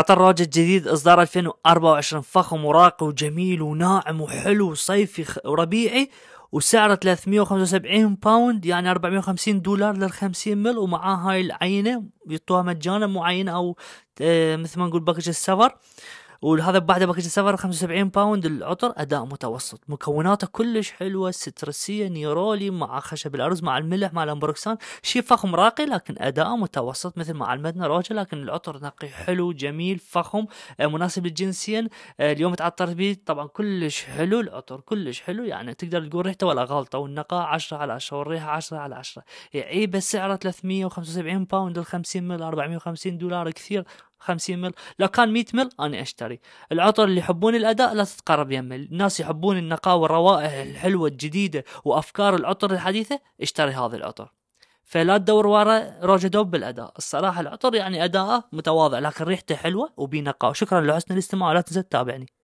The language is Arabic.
عطى الروج الجديد اصدار 2024 فخم وراقي وجميل وناعم وحلو وصيفي وربيعي وسعره 375 باوند يعني 450 دولار لل 50 مل ومعاه هاي العينه يعطوها مجانا معينه او آه، مثل ما نقول باكج السفر وهذا بعده باكج السفر 75 باوند العطر اداء متوسط مكوناته كلش حلوه سترسيه نيرولي مع خشب الارز مع الملح مع الامبروكسان شيء فخم راقي لكن اداء متوسط مثل ما علمتنا روجا لكن العطر نقي حلو جميل فخم آه، مناسب للجنسين آه، اليوم تعطرت به طبعا كلش حلو العطر كلش حلو يعني تقدر تقول ريحته ولا غلطه والنقاء 10 على 10 والريحه 10 على 10 يعيبه إيه سعره 375 باوند ال 50 مل 450 دولار كثير 50 مل لو كان 100 مل انا اشتري العطر اللي يحبون الاداء لا تتقرب يمه الناس يحبون النقاء والروائح الحلوه الجديده وافكار العطر الحديثه اشتري هذا العطر فلا تدور ورا روجا دوب بالاداء الصراحه العطر يعني اداءه متواضع لكن ريحته حلوه وبنقاء شكرا لحسن الاستماع لا تنسى تتابعني